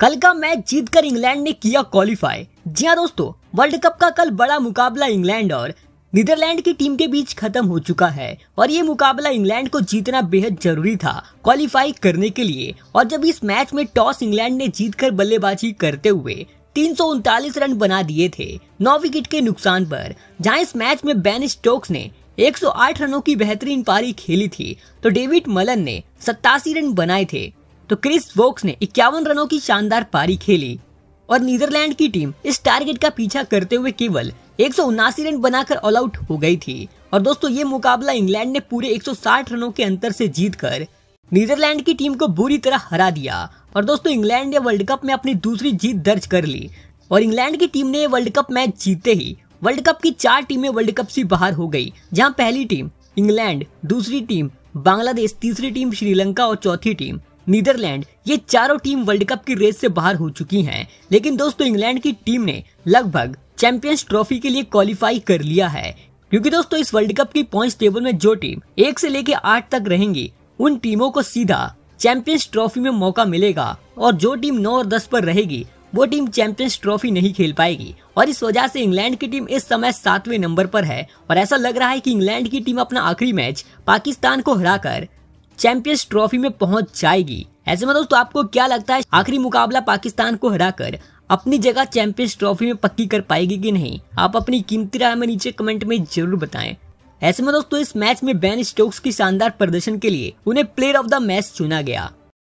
कल का मैच जीतकर इंग्लैंड ने किया क्वालिफाई जी हाँ दोस्तों वर्ल्ड कप का कल बड़ा मुकाबला इंग्लैंड और नीदरलैंड की टीम के बीच खत्म हो चुका है और ये मुकाबला इंग्लैंड को जीतना बेहद जरूरी था क्वालिफाई करने के लिए और जब इस मैच में टॉस इंग्लैंड ने जीतकर बल्लेबाजी करते हुए तीन रन बना दिए थे नौ विकेट के नुकसान पर जहां इस मैच में बेन स्टोक्स ने 108 रनों की बेहतरीन पारी खेली थी तो डेविड मलन ने सत्तासी रन बनाए थे तो क्रिस वोक्स ने इक्यावन रनों की शानदार पारी खेली और नीदरलैंड की टीम इस टारगेट का पीछा करते हुए केवल एक रन बनाकर ऑल आउट हो गई थी और दोस्तों ये मुकाबला इंग्लैंड ने पूरे 160 रनों के अंतर से जीतकर नीदरलैंड की टीम को बुरी तरह हरा दिया और दोस्तों इंग्लैंड ने वर्ल्ड कप में अपनी दूसरी जीत दर्ज कर ली और इंग्लैंड की टीम ने वर्ल्ड कप मैच जीते ही वर्ल्ड कप की चार टीमें वर्ल्ड कप से बाहर हो गई जहाँ पहली टीम इंग्लैंड दूसरी टीम बांग्लादेश तीसरी टीम श्रीलंका और चौथी टीम नीदरलैंड ये चारों टीम वर्ल्ड कप की रेस से बाहर हो चुकी हैं लेकिन दोस्तों इंग्लैंड की टीम ने लगभग चैंपियंस ट्रॉफी के लिए क्वालिफाई कर लिया है क्योंकि दोस्तों इस वर्ल्ड कप की पॉइंट टेबल में जो टीम एक से लेकर आठ तक रहेंगी उन टीमों को सीधा चैंपियंस ट्रॉफी में मौका मिलेगा और जो टीम नौ और दस पर रहेगी वो टीम चैंपियंस ट्रॉफी नहीं खेल पाएगी और इस वजह से इंग्लैंड की टीम इस समय सातवें नंबर पर है और ऐसा लग रहा है कि इंग्लैंड की टीम अपना आखिरी मैच पाकिस्तान को हराकर चैंपियंस ट्रॉफी में पहुंच जाएगी ऐसे में दोस्तों आपको क्या लगता है आखिरी मुकाबला पाकिस्तान को हराकर अपनी जगह चैंपियंस ट्रॉफी में पक्की कर पाएगी कि नहीं आप अपनी कीमती राय में नीचे कमेंट में जरूर बताएं ऐसे में दोस्तों इस मैच में बैन स्टोक्स की शानदार प्रदर्शन के लिए उन्हें प्लेयर ऑफ द मैच चुना गया